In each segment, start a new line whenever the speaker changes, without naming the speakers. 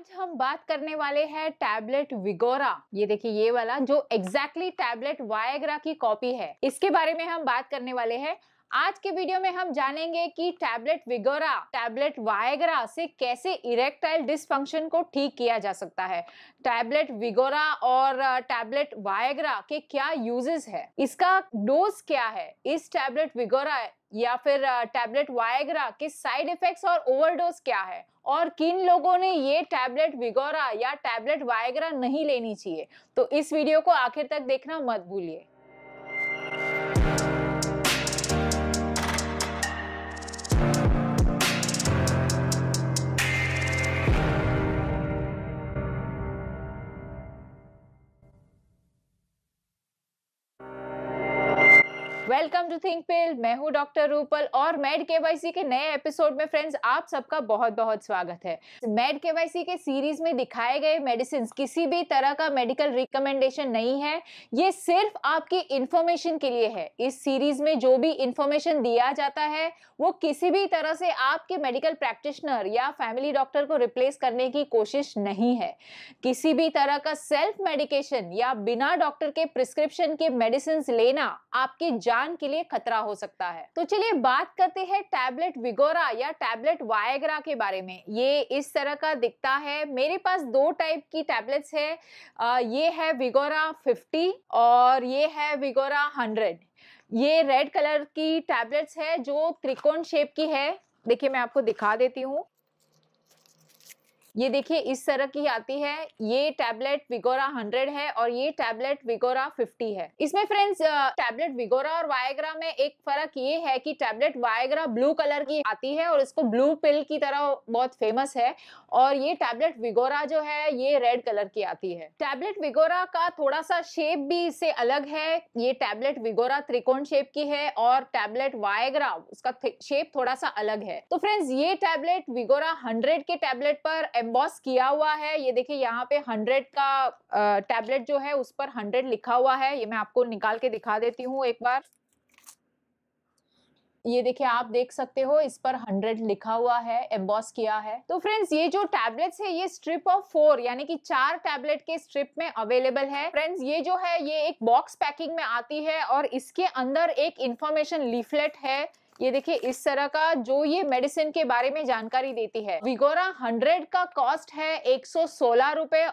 आज हम बात करने वाले हैं टैबलेट विगोरा ये देखिए ये वाला जो एग्जैक्टली टैबलेट वायग्रा की कॉपी है इसके बारे में हम बात करने वाले हैं आज के वीडियो में हम जानेंगे कि टैबलेट विगोरा टैबलेट वायग्रा से कैसे इरेक्टाइल डिसफंक्शन को ठीक किया जा सकता है टैबलेट विगोरा और टैबलेट वायग्रा के क्या यूजेस है इसका डोज क्या है इस टैबलेट विगोरा या फिर टैबलेट वायग्रा के साइड इफेक्ट्स और ओवरडोज क्या है और किन लोगों ने ये टैबलेट विगोरा या टैबलेट वायग्रा नहीं लेनी चाहिए तो इस वीडियो को आखिर तक देखना मत भूलिए वेलकम टू थिंक पिल मैं हूं डॉक्टर रूपल और मेड केवाईसी के नए एपिसोड में फ्रेंड्स आप सबका बहुत बहुत स्वागत है मेड केवाईसी के सीरीज में दिखाए गए मेडिसिन किसी भी तरह का मेडिकल रिकमेंडेशन नहीं है ये सिर्फ आपकी इंफॉर्मेशन के लिए है इस सीरीज में जो भी इंफॉर्मेशन दिया जाता है वो किसी भी तरह से आपके मेडिकल प्रैक्टिशनर या फैमिली डॉक्टर को रिप्लेस करने की कोशिश नहीं है किसी भी तरह का सेल्फ मेडिकेशन या बिना डॉक्टर के प्रिस्क्रिप्शन के मेडिसिन लेना आपकी जान जान के लिए खतरा हो सकता है तो चलिए बात करते हैं टैबलेट विगोरा या टैबलेट वायग्रा के बारे में ये इस तरह का दिखता है मेरे पास दो टाइप की टैबलेट्स है आ, ये है विगोरा 50 और ये है विगोरा 100 ये रेड कलर की टैबलेट्स है जो त्रिकोण शेप की है देखिए मैं आपको दिखा देती हूँ ये देखिए इस तरह की आती है ये टैबलेट विगोरा 100 है और ये टैबलेट विगोरा 50 है इसमें फ्रेंड्स टैबलेट विगोरा और वायग्रा में एक फर्क ये है कि टैबलेट वायग्रा ब्लू कलर की आती है और इसको ब्लू पिल की तरह बहुत फेमस है और ये टैबलेट विगोरा जो है ये रेड कलर की आती है टैबलेट विगोरा का थोड़ा सा शेप भी इससे अलग है ये टैबलेट विगोरा त्रिकोण शेप की है और टैबलेट वायग्रा उसका शेप थोड़ा सा अलग है तो फ्रेंड्स ये टैबलेट विगोरा हंड्रेड के टैबलेट पर एम्बॉस किया हुआ है ये देखिए यहाँ पे हंड्रेड का टैबलेट जो है उस पर हंड्रेड लिखा हुआ है ये मैं आपको निकाल के दिखा देती हूँ एक बार ये देखिए आप देख सकते हो इस पर 100 लिखा हुआ है एम्बॉस किया है तो फ्रेंड्स ये जो टैबलेट्स है ये स्ट्रिप ऑफ फोर यानी कि चार टैबलेट के स्ट्रिप में अवेलेबल है फ्रेंड्स ये जो है ये एक बॉक्स पैकिंग में आती है और इसके अंदर एक इंफॉर्मेशन लीफलेट है ये देखिए इस तरह का जो ये मेडिसिन के बारे में जानकारी देती है विगोरा हंड्रेड का कॉस्ट है एक सौ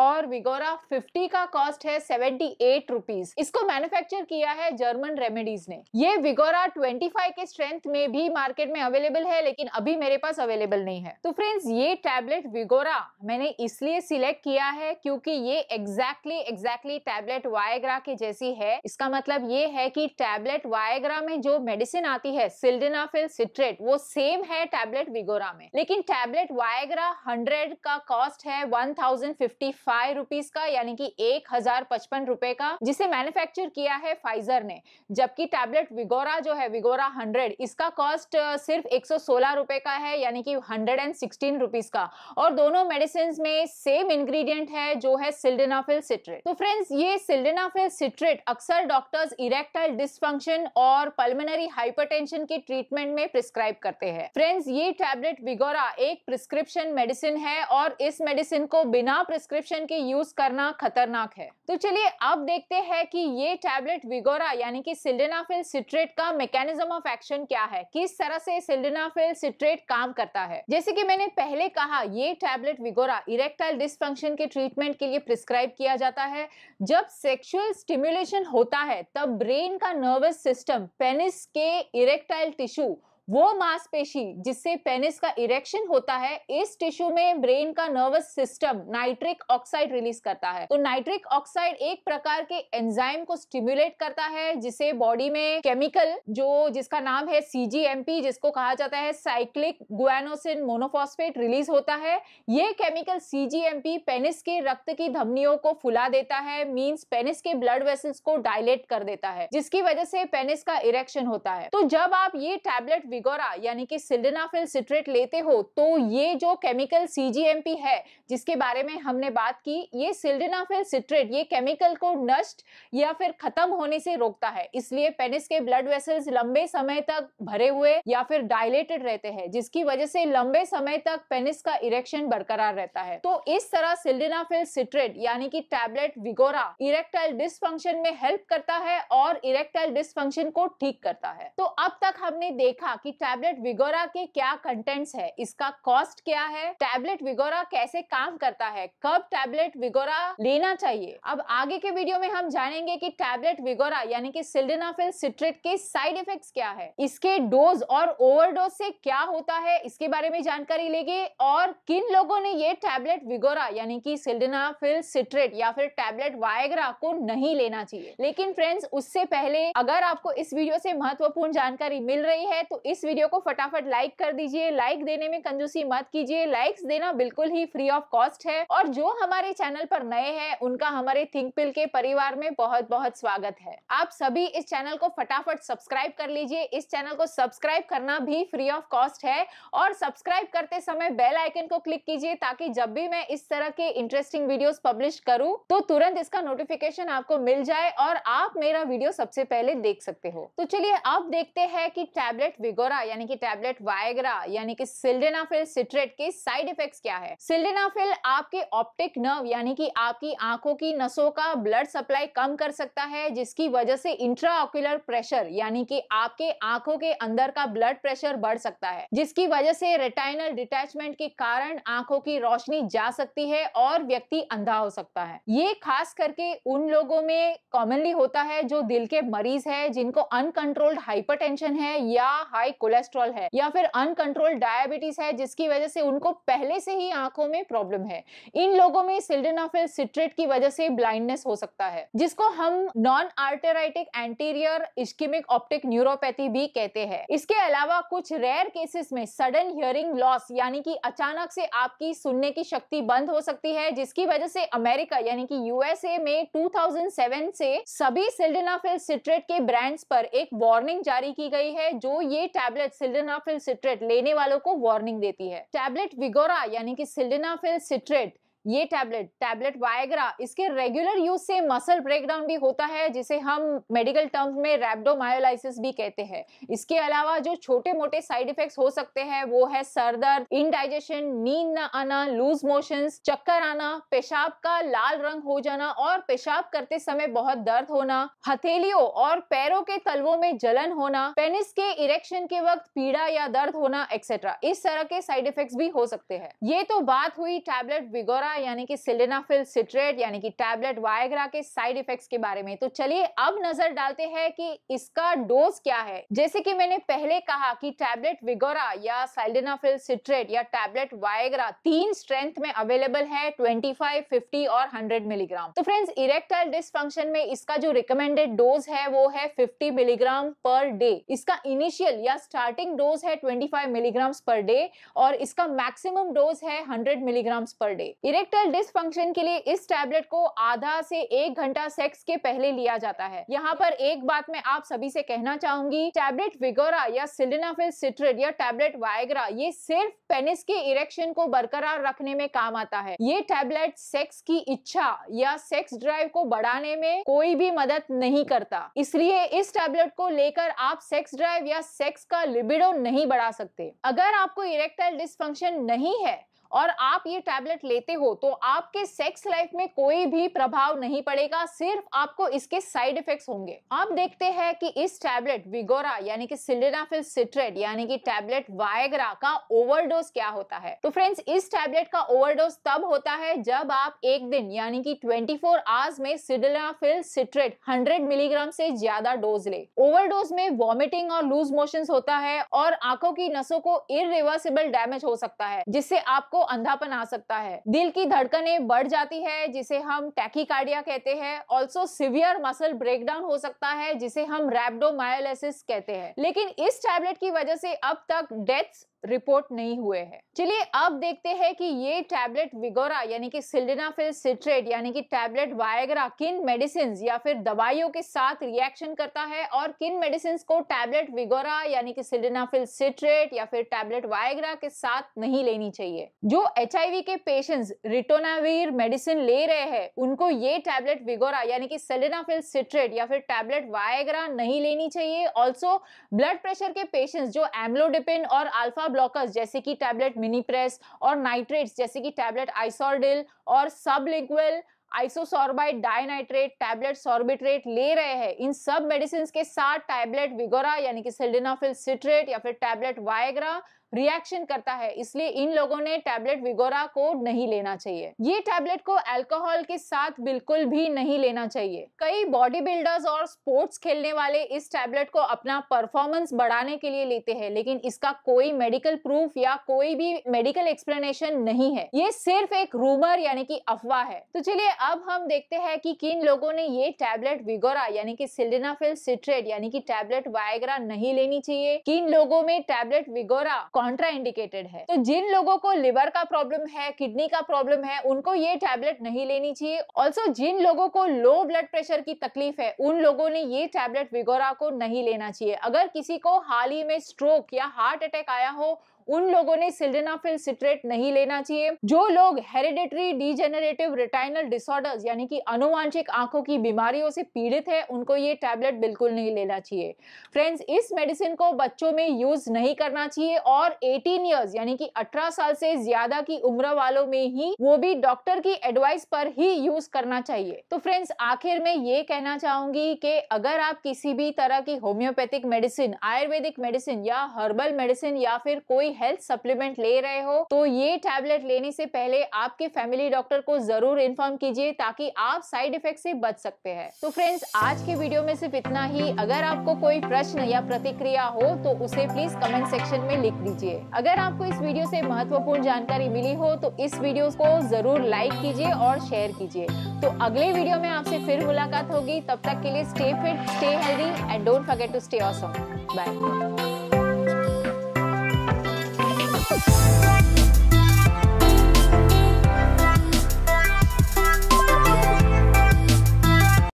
और विगोरा फिफ्टी का कॉस्ट है सेवेंटी एट रुपीज इसको मैन्युफैक्चर किया है जर्मन रेमेडीज ने ये विगोरा 25 के स्ट्रेंथ में भी मार्केट में अवेलेबल है लेकिन अभी मेरे पास अवेलेबल नहीं है तो फ्रेंड्स ये टैबलेट विगोरा मैंने इसलिए सिलेक्ट किया है क्योंकि ये एग्जैक्टली एग्जैक्टली टैबलेट वायग्रा के जैसी है इसका मतलब ये है की टैबलेट वायग्रा में जो मेडिसिन आती है सिल्ड सिलिनाफिल सिट्रेट वो सेम है टैबलेट विगोरा में लेकिन टैबलेट वायग्रा 100 का कॉस्ट है 1055 रुपीस का यानी कि 1055 रुपए का जिसे मैन्युफैक्चर किया है फाइजर ने जबकि टैबलेट विगोरा जो है विगोरा 100 इसका कॉस्ट सिर्फ 116 रुपए का है यानी कि 116 रुपीस का और दोनों मेडिसिन में सेम इंग्रेडिएंट है जो है सिल्डेनाफिल सिट्रेट तो फ्रेंड्स ये सिल्डेनाफिल सिट्रेट अक्सर डॉक्टर्स इरेक्टाइल डिस्फंक्शन और पल्मोनरी हाइपरटेंशन की ट्रीटमेंट में प्रिस्क्राइब करते हैं फ्रेंड्स ये टैबलेट विगोरा एक प्रिस्क्रिप्शन मेडिसिन है और इस मेडिसिन को बिना प्रिस्क्रिप्शन के यूज करना खतरनाक है तो चलिए अब देखते हैं कि ये टैबलेट विगोरा यानी कि सिल्डेनाफिल सिट्रेट का मैकेनिज्म ऑफ एक्शन क्या है किस तरह से सिल्डेनाफिल सिट्रेट काम करता है जैसे कि मैंने पहले कहा ये टैबलेट विगोरा इरेक्टाइल डिस्फंक्शन के ट्रीटमेंट के लिए प्रिस्क्राइब किया जाता है जब सेक्सुअल स्टिम्युलेशन होता है तब ब्रेन का नर्वस सिस्टम पेनिस के इरेक्टाइल tissue वो मांसपेशी जिससे पेनिस का इरेक्शन होता है इस टिश्यू में ब्रेन का nervous system nitric oxide release करता है तो नाइट्रिक ऑक्साइड एक प्रकार के एंजाइम को स्टिम्युलेट करता है जिसे बॉडी में केमिकल जो जिसका नाम है सीजीएमपी जिसको कहा जाता है साइक्लिक गुआनोसिन मोनोफॉस्फेट रिलीज होता है ये केमिकल सीजीएमपी पेनिस के रक्त की धमनियों को फुला देता है मीन्स पेनिस के ब्लड वेसल्स को डायलेट कर देता है जिसकी वजह से पेनिस का इरेक्शन होता है तो जब आप ये टैबलेट विगोरा यानी कि सिल्डनाफिल सिट्रेट लेते हो तो ये जो केमिकल सीजीएमपी है जिसके बारे में हमने बात की ये सिल्डनाफिल सिट्रेट ये केमिकल को नष्ट या फिर खत्म होने से रोकता है इसलिए पेनिस के ब्लड वेसल्स लंबे समय तक भरे हुए या फिर डायलेटेड रहते हैं जिसकी वजह से लंबे समय तक पेनिस का इरेक्शन बरकरार रहता है तो इस तरह सिल्डनाफिल सिट्रेट यानी कि टैबलेट विगोरा इरेक्टाइल डिस्फंक्शन में हेल्प करता है और इरेक्टाइल डिस्फंक्शन को ठीक करता है तो अब तक हमने देखा कि कि टैबलेट विगोरा के क्या कंटेंट्स है इसका कॉस्ट क्या है टैबलेट विगोरा कैसे काम करता है कब टैबलेट विगोरा लेना चाहिए अब आगे के वीडियो में हम जानेंगे कि टैबलेट विगोरा यानी कि सिल्डेनाफिल सिट्रेट के साइड इफेक्ट क्या है इसके डोज और ओवरडोज से क्या होता है इसके बारे में जानकारी लेंगे और किन लोगों ने ये टैबलेट विगोरा यानी कि सिल्डेनाफिल सिट्रेट या फिर टैबलेट वायग्रा को नहीं लेना चाहिए लेकिन फ्रेंड्स उससे पहले अगर आपको इस वीडियो से महत्वपूर्ण जानकारी मिल रही है तो इस इस वीडियो को फटाफट लाइक कर दीजिए लाइक देने में कंजूसी मत कीजिए लाइक्स देना बिल्कुल ही फ्री ऑफ कॉस्ट है और जो हमारे चैनल पर नए हैं उनका हमारे थिंक पिल के परिवार में बहुत बहुत स्वागत है आप सभी इस चैनल को फटाफट सब्सक्राइब कर लीजिए इस चैनल को सब्सक्राइब करना भी फ्री ऑफ कॉस्ट है और सब्सक्राइब करते समय बेल आइकन को क्लिक कीजिए ताकि जब भी मैं इस तरह के इंटरेस्टिंग वीडियो पब्लिश करूँ तो तुरंत इसका नोटिफिकेशन आपको मिल जाए और आप मेरा वीडियो सबसे पहले देख सकते हो तो चलिए आप देखते हैं कि टैबलेट विगोर एल्डोरा यानी कि टैबलेट वायग्रा यानी कि सिल्डेनाफिल सिट्रेट के साइड इफेक्ट्स क्या है सिल्डेनाफिल आपके ऑप्टिक नर्व यानी कि आपकी आंखों की नसों का ब्लड सप्लाई कम कर सकता है जिसकी वजह से इंट्राऑक्यूलर प्रेशर यानी कि आपके आंखों के अंदर का ब्लड प्रेशर बढ़ सकता है जिसकी वजह से रेटाइनल डिटैचमेंट के कारण आंखों की रोशनी जा सकती है और व्यक्ति अंधा हो सकता है ये खास करके उन लोगों में कॉमनली होता है जो दिल के मरीज है जिनको अनकंट्रोल्ड हाइपर है या हाई हाई कोलेस्ट्रॉल है या फिर अनकंट्रोल डायबिटीज है जिसकी वजह से उनको पहले से ही आंखों में प्रॉब्लम है इन लोगों में सिल्डेनाफिल सिट्रेट की वजह से ब्लाइंडनेस हो सकता है जिसको हम non arteritic anterior ischemic optic neuropathy भी कहते हैं इसके अलावा कुछ रेयर केसेस में सडन हियरिंग लॉस यानी कि अचानक से आपकी सुनने की शक्ति बंद हो सकती है जिसकी वजह से अमेरिका यानी कि यूएसए में 2007 से सभी सिल्डेनाफिल सिट्रेट के ब्रांड्स पर एक वार्निंग जारी की गई है जो ये टैबलेट सिल्डेनाफिल सिट्रेट लेने वालों को वार्निंग देती है टैबलेट विगोरा यानी कि सिल्डेनाफिल सिट्रेट ये टैबलेट टैबलेट वायग्रा इसके रेगुलर यूज से मसल ब्रेकडाउन भी होता है जिसे हम मेडिकल टर्म्स में रेबडोमायोलाइसिस भी कहते हैं इसके अलावा जो छोटे मोटे साइड इफेक्ट्स हो सकते हैं वो है सर दर्द इनडाइजेशन नींद न आना लूज मोशन चक्कर आना पेशाब का लाल रंग हो जाना और पेशाब करते समय बहुत दर्द होना हथेलियों और पैरों के तलवों में जलन होना पेनिस के इरेक्शन के वक्त पीड़ा या दर्द होना एक्सेट्रा इस तरह के साइड इफेक्ट भी हो सकते हैं ये तो बात हुई टैबलेट विगोरा वायग्रा यानी कि सिलेनाफिल सिट्रेट यानी कि टैबलेट वायग्रा के साइड इफेक्ट्स के बारे में तो चलिए अब नजर डालते हैं कि इसका डोज क्या है जैसे कि मैंने पहले कहा कि टैबलेट विगोरा या साइलेनाफिल सिट्रेट या टैबलेट वायग्रा तीन स्ट्रेंथ में अवेलेबल है 25, 50 और हंड्रेड मिलीग्राम तो फ्रेंड्स इरेक्टाइल डिसफंक्शन में इसका जो रिकमेंडेड डोज है वो है फिफ्टी मिलीग्राम पर डे इसका इनिशियल या स्टार्टिंग डोज है twenty five milligram per day और इसका मैक्सिमम डोज है hundred milligram per day erectile dysfunction के लिए इस टैबलेट को आधा से एक घंटा सेक्स के पहले लिया जाता है यहाँ पर एक बात मैं आप सभी से कहना चाहूंगी टैबलेट विगोरा या सिलिनाफिल सिट्रेट या टैबलेट वायग्रा ये सिर्फ पेनिस के इरेक्शन को बरकरार रखने में काम आता है ये टैबलेट सेक्स की इच्छा या सेक्स ड्राइव को बढ़ाने में कोई भी मदद नहीं करता इसलिए इस टैबलेट को लेकर आप सेक्स ड्राइव या सेक्स का लिबिडो नहीं बढ़ा सकते अगर आपको इरेक्टाइल डिस्फंक्शन नहीं है और आप ये टैबलेट लेते हो तो आपके सेक्स लाइफ में कोई भी प्रभाव नहीं पड़ेगा सिर्फ आपको इसके साइड इफेक्ट्स होंगे आप देखते हैं कि इस टैबलेट विगोरा यानी कि सिल्डेनाफिल सिट्रेट यानी कि टैबलेट वायग्रा का ओवरडोज क्या होता है तो फ्रेंड्स इस टैबलेट का ओवरडोज तब होता है जब आप एक दिन यानी कि 24 फोर आवर्स में सिल्डेनाफिल सिट्रेट 100 मिलीग्राम से ज्यादा डोज ले ओवरडोज में वॉमिटिंग और लूज मोशन होता है और आंखों की नसों को इरिवर्सिबल डैमेज हो सकता है जिससे आपको को अंधापन आ सकता है दिल की धड़कने बढ़ जाती है जिसे हम टैकीकार्डिया कहते हैं ऑल्सो सिवियर मसल ब्रेकडाउन हो सकता है जिसे हम रैप्डोमायोलिसिस कहते हैं लेकिन इस टैबलेट की वजह से अब तक डेथ्स रिपोर्ट नहीं हुए हैं चलिए अब देखते हैं कि ये टैबलेट विगोरा यानी कि सिल्डेनाफिल सिट्रेट यानी कि टैबलेट वायग्रा किन मेडिसिन या फिर दवाइयों के साथ रिएक्शन करता है और किन मेडिसिन को टैबलेट विगोरा यानी कि सिल्डेनाफिल सिट्रेट या फिर टैबलेट वायग्रा के साथ नहीं लेनी चाहिए जो एच के पेशेंट रिटोनावीर मेडिसिन ले रहे हैं उनको ये टैबलेट विगोरा यानी कि सिल्डेनाफिल सिट्रेट या फिर टैबलेट वायग्रा नहीं लेनी चाहिए ऑल्सो ब्लड प्रेशर के पेशेंट जो एम्लोडिपिन और अल्फा बीटा ब्लॉकर्स जैसे कि टैबलेट मिनी प्रेस और नाइट्रेट्स जैसे कि टैबलेट आइसोडिल और लिक्वेल आइसोसॉर्बाइड डायनाइट्रेट टैबलेट सॉर्बिट्रेट ले रहे हैं इन सब मेडिसिन के साथ टैबलेट विगोरा यानी कि सिल्डिनाफिल सिट्रेट या फिर टैबलेट वायग्रा रिएक्शन करता है इसलिए इन लोगों ने टैबलेट विगोरा को नहीं लेना चाहिए ये टैबलेट को अल्कोहल के साथ बिल्कुल भी नहीं लेना चाहिए कई बॉडी बिल्डर्स और स्पोर्ट्स खेलने वाले इस टैबलेट को अपना परफॉर्मेंस बढ़ाने के लिए लेते हैं लेकिन इसका कोई मेडिकल प्रूफ या कोई भी मेडिकल एक्सप्लेनेशन नहीं है ये सिर्फ एक रूमर यानी की अफवाह है तो चलिए अब हम देखते हैं की कि किन लोगों ने ये टैबलेट विगोरा यानी की सिल्डेनाफिल सिट्रेट यानी की टैबलेट वायग्रा नहीं लेनी चाहिए किन लोगों में टैबलेट विगोरा कॉन्ट्रा इंडिकेटेड है तो जिन लोगों को लिवर का प्रॉब्लम है किडनी का प्रॉब्लम है उनको ये टैबलेट नहीं लेनी चाहिए ऑल्सो जिन लोगों को लो ब्लड प्रेशर की तकलीफ है उन लोगों ने ये टैबलेट विगोरा को नहीं लेना चाहिए अगर किसी को हाल ही में स्ट्रोक या हार्ट अटैक आया हो उन लोगों ने सिल्डेनाफिल सिट्रेट नहीं लेना चाहिए जो लोग हेरिडेटरी डिजेनरेटिव रिटाइनल डिसऑर्डर्स यानी कि अनुवांशिक आंखों की बीमारियों से पीड़ित है उनको ये टैबलेट बिल्कुल नहीं लेना चाहिए फ्रेंड्स इस मेडिसिन को बच्चों में यूज नहीं करना चाहिए और एटीन ईयर्स यानी कि अठारह साल से ज्यादा की उम्र वालों में ही वो भी डॉक्टर की एडवाइस पर ही यूज करना चाहिए तो फ्रेंड्स आखिर में ये कहना चाहूंगी कि अगर आप किसी भी तरह की होम्योपैथिक मेडिसिन आयुर्वेदिक मेडिसिन या हर्बल मेडिसिन या फिर कोई हेल्थ सप्लीमेंट ले रहे हो तो ये टैबलेट लेने से पहले आपके फैमिली डॉक्टर को जरूर इन्फॉर्म कीजिए ताकि आप साइड इफेक्ट से बच सकते हैं तो फ्रेंड्स आज के वीडियो में सिर्फ इतना ही अगर आपको कोई प्रश्न या प्रतिक्रिया हो तो उसे प्लीज कमेंट सेक्शन में लिख दीजिए अगर आपको इस वीडियो से महत्वपूर्ण जानकारी मिली हो तो इस वीडियो को जरूर लाइक कीजिए और शेयर कीजिए तो अगले वीडियो में आपसे फिर मुलाकात होगी तब तक के लिए stay fit stay healthy and don't forget to stay awesome bye